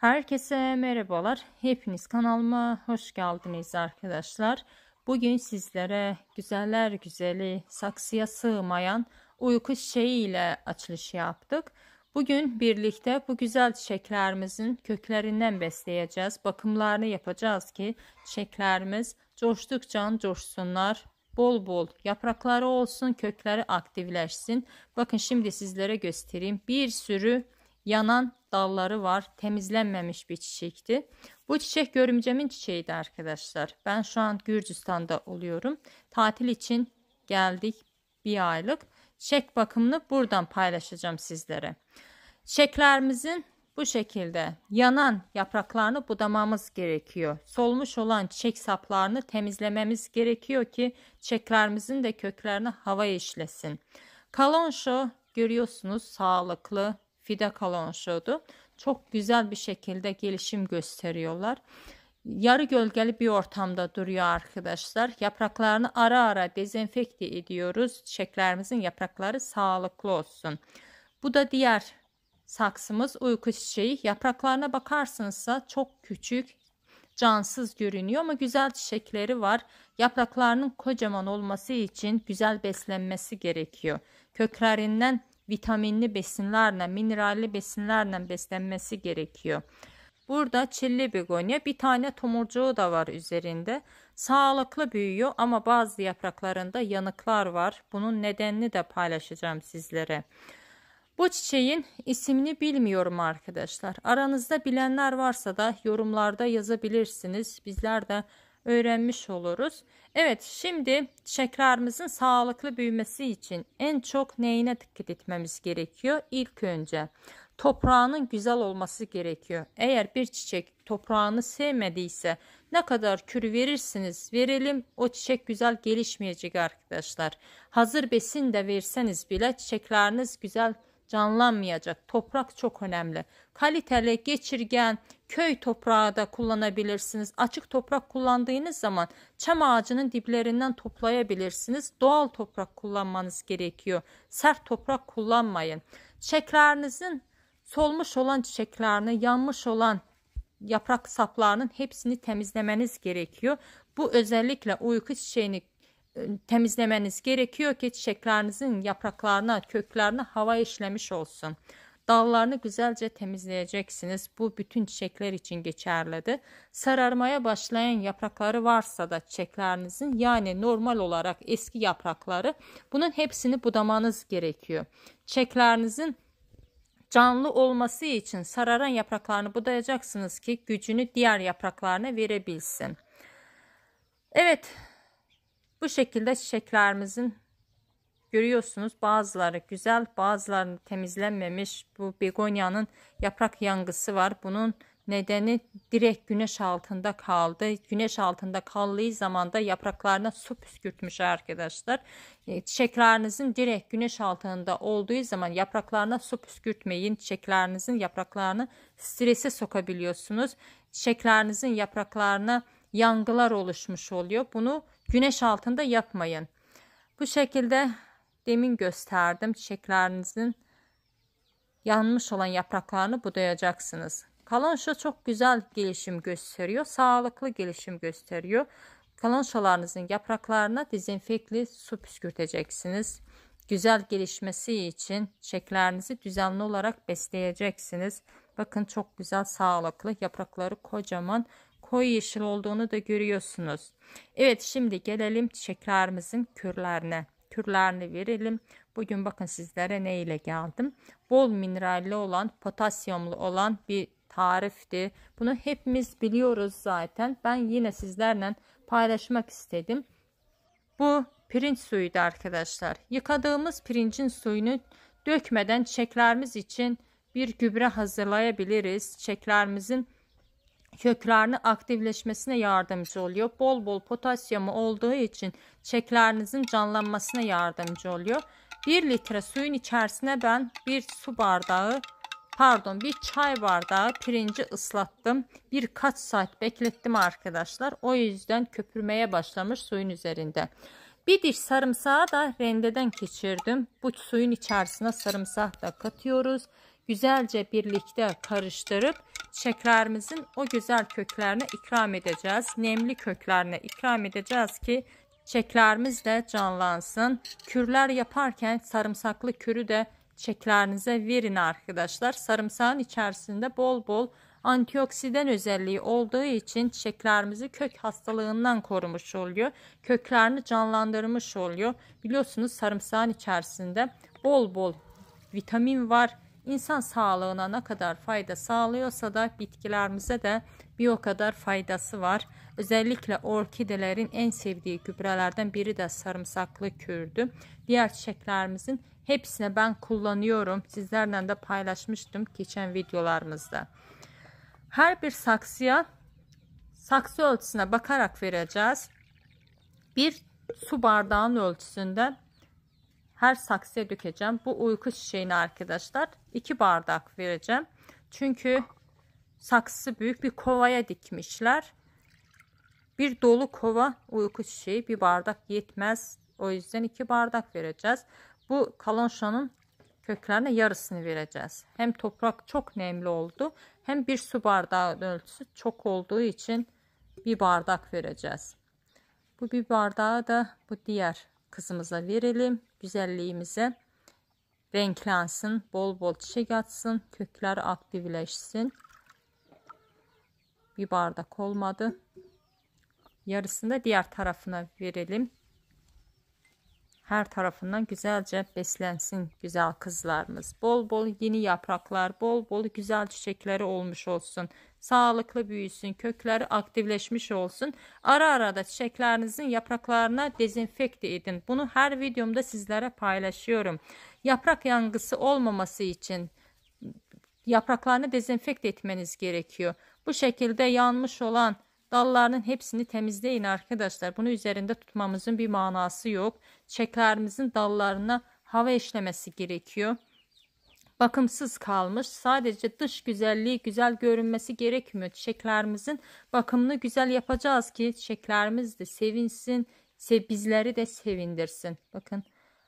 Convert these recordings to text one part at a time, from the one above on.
Herkese merhabalar. Hepiniz kanalıma hoş geldiniz arkadaşlar. Bugün sizlere güzeller güzeli saksıya sığmayan uyku çiçeği ile açılış yaptık. Bugün birlikte bu güzel çiçeklerimizin köklerinden besleyeceğiz. Bakımlarını yapacağız ki çiçeklerimiz coştukça coşsunlar. Bol bol yaprakları olsun, kökleri aktifleşsin. Bakın şimdi sizlere göstereyim. Bir sürü yanan dalları var. Temizlenmemiş bir çiçekti. Bu çiçek görümcemin çiçeğiydi arkadaşlar. Ben şu an Gürcistan'da oluyorum. Tatil için geldik bir aylık. Çiçek bakımını buradan paylaşacağım sizlere. Çiçeklerimizin bu şekilde yanan yapraklarını budamamız gerekiyor. Solmuş olan çiçek saplarını temizlememiz gerekiyor ki çiçeklerimizin de köklerini hava işlesin. Kalonşo görüyorsunuz sağlıklı, Fida Alonso'du. Çok güzel bir şekilde gelişim gösteriyorlar. Yarı gölgeli bir ortamda duruyor arkadaşlar. Yapraklarını ara ara dezenfekte ediyoruz. Çiçeklerimizin yaprakları sağlıklı olsun. Bu da diğer saksımız uyku çiçeği. Yapraklarına bakarsınızsa çok küçük, cansız görünüyor ama güzel çiçekleri var. Yapraklarının kocaman olması için güzel beslenmesi gerekiyor. Köklerinden vitaminli besinlerle, mineralli besinlerle beslenmesi gerekiyor. Burada çilli begonya bir tane tomurcuğu da var üzerinde. Sağlıklı büyüyor ama bazı yapraklarında yanıklar var. Bunun nedenini de paylaşacağım sizlere. Bu çiçeğin ismini bilmiyorum arkadaşlar. Aranızda bilenler varsa da yorumlarda yazabilirsiniz. Bizler de öğrenmiş oluruz. Evet şimdi şekrarımızın sağlıklı büyümesi için en çok neyine dikkat etmemiz gerekiyor? İlk önce toprağının güzel olması gerekiyor. Eğer bir çiçek toprağını sevmediyse ne kadar kür verirsiniz verelim o çiçek güzel gelişmeyecek arkadaşlar. Hazır besin de verseniz bile çiçekleriniz güzel canlanmayacak. Toprak çok önemli. Kaliteli, geçirgen, köy toprağı da kullanabilirsiniz. Açık toprak kullandığınız zaman çam ağacının diplerinden toplayabilirsiniz. Doğal toprak kullanmanız gerekiyor. Sert toprak kullanmayın. Çiçeklerinizin solmuş olan çiçeklerini, yanmış olan yaprak saplarının hepsini temizlemeniz gerekiyor. Bu özellikle uyku çiçeğini e, temizlemeniz gerekiyor ki çiçeklerinizin yapraklarına, köklerine hava işlemiş olsun. Dallarını güzelce temizleyeceksiniz. Bu bütün çiçekler için geçerlidir. Sararmaya başlayan yaprakları varsa da çiçeklerinizin yani normal olarak eski yaprakları bunun hepsini budamanız gerekiyor. Çiçeklerinizin canlı olması için sararan yapraklarını budayacaksınız ki gücünü diğer yapraklarına verebilsin. Evet, bu şekilde çiçeklerimizin görüyorsunuz bazıları güzel bazıları temizlenmemiş. Bu begonyanın yaprak yangısı var. Bunun nedeni direkt güneş altında kaldı. Güneş altında kaldığı zaman da yapraklarına su püskürtmüş arkadaşlar. E, çiçeklerinizin direkt güneş altında olduğu zaman yapraklarına su püskürtmeyin. Çiçeklerinizin yapraklarını strese sokabiliyorsunuz. Çiçeklerinizin yapraklarına yangılar oluşmuş oluyor. Bunu Güneş altında yapmayın. Bu şekilde demin gösterdim çiçeklerinizin yanmış olan yapraklarını budayacaksınız. Kalonşa çok güzel gelişim gösteriyor. Sağlıklı gelişim gösteriyor. Kalonşalarınızın yapraklarına dezenfekli su püskürteceksiniz. Güzel gelişmesi için çiçeklerinizi düzenli olarak besleyeceksiniz. Bakın çok güzel sağlıklı yaprakları kocaman koyu yeşil olduğunu da görüyorsunuz. Evet şimdi gelelim çiçeklerimizin kürlerine. Kürlerini verelim. Bugün bakın sizlere ne ile geldim. Bol mineralli olan, potasyumlu olan bir tarifti. Bunu hepimiz biliyoruz zaten. Ben yine sizlerle paylaşmak istedim. Bu pirinç suyuydu arkadaşlar. Yıkadığımız pirincin suyunu dökmeden çiçeklerimiz için bir gübre hazırlayabiliriz. Çiçeklerimizin köklerini aktifleşmesine yardımcı oluyor. Bol bol potasyumu olduğu için çeklerinizin canlanmasına yardımcı oluyor. 1 litre suyun içerisine ben 1 su bardağı pardon bir çay bardağı pirinci ıslattım. Birkaç saat beklettim arkadaşlar. O yüzden köpürmeye başlamış suyun üzerinde. Bir diş sarımsağı da rendeden geçirdim. Bu suyun içerisine sarımsak da katıyoruz güzelce birlikte karıştırıp şekerimizin o güzel köklerine ikram edeceğiz. Nemli köklerine ikram edeceğiz ki çeklerimiz de canlansın. Kürler yaparken sarımsaklı kürü de çeklerinize verin arkadaşlar. Sarımsağın içerisinde bol bol antioksidan özelliği olduğu için çiçeklerimizi kök hastalığından korumuş oluyor. Köklerini canlandırmış oluyor. Biliyorsunuz sarımsağın içerisinde bol bol vitamin var, insan sağlığına ne kadar fayda sağlıyorsa da bitkilerimize de bir o kadar faydası var. Özellikle orkidelerin en sevdiği gübrelerden biri de sarımsaklı kürdü. Diğer çiçeklerimizin hepsine ben kullanıyorum. Sizlerle de paylaşmıştım geçen videolarımızda. Her bir saksıya saksı ölçüsüne bakarak vereceğiz. Bir su bardağının ölçüsünde her saksıya dökeceğim. Bu uyku çiçeğini arkadaşlar 2 bardak vereceğim. Çünkü saksı büyük bir kovaya dikmişler. Bir dolu kova uyku çiçeği bir bardak yetmez. O yüzden 2 bardak vereceğiz. Bu kalonşanın köklerine yarısını vereceğiz. Hem toprak çok nemli oldu hem bir su bardağı ölçüsü çok olduğu için bir bardak vereceğiz. Bu bir bardağı da bu diğer kızımıza verelim. Güzelliğimize renklansın, bol bol çiçek açsın, kökler aktifleşsin. Bir bardak olmadı. Yarısını da diğer tarafına verelim her tarafından güzelce beslensin güzel kızlarımız. Bol bol yeni yapraklar, bol bol güzel çiçekleri olmuş olsun. Sağlıklı büyüsün, kökleri aktifleşmiş olsun. Ara ara da çiçeklerinizin yapraklarına dezenfekte edin. Bunu her videomda sizlere paylaşıyorum. Yaprak yangısı olmaması için yapraklarını dezenfekte etmeniz gerekiyor. Bu şekilde yanmış olan Dallarının hepsini temizleyin arkadaşlar. Bunu üzerinde tutmamızın bir manası yok. Çekerimizin dallarına hava işlemesi gerekiyor. Bakımsız kalmış. Sadece dış güzelliği güzel görünmesi gerekmiyor. Çiçeklerimizin bakımını güzel yapacağız ki çiçeklerimiz de sevinsin. Bizleri de sevindirsin. Bakın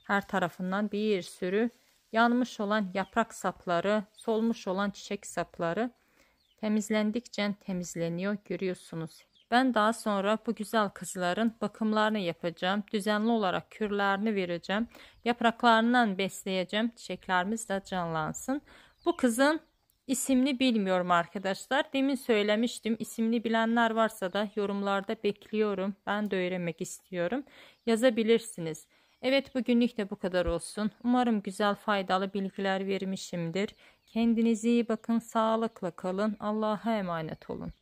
her tarafından bir sürü yanmış olan yaprak sapları, solmuş olan çiçek sapları Temizlendikçe temizleniyor görüyorsunuz. Ben daha sonra bu güzel kızların bakımlarını yapacağım. Düzenli olarak kürlerini vereceğim. Yapraklarından besleyeceğim. Çiçeklerimiz de canlansın. Bu kızın isimli bilmiyorum arkadaşlar. Demin söylemiştim. İsimli bilenler varsa da yorumlarda bekliyorum. Ben de öğrenmek istiyorum. Yazabilirsiniz. Evet bugünlük de bu kadar olsun. Umarım güzel faydalı bilgiler vermişimdir. Kendinize iyi bakın, sağlıkla kalın, Allah'a emanet olun.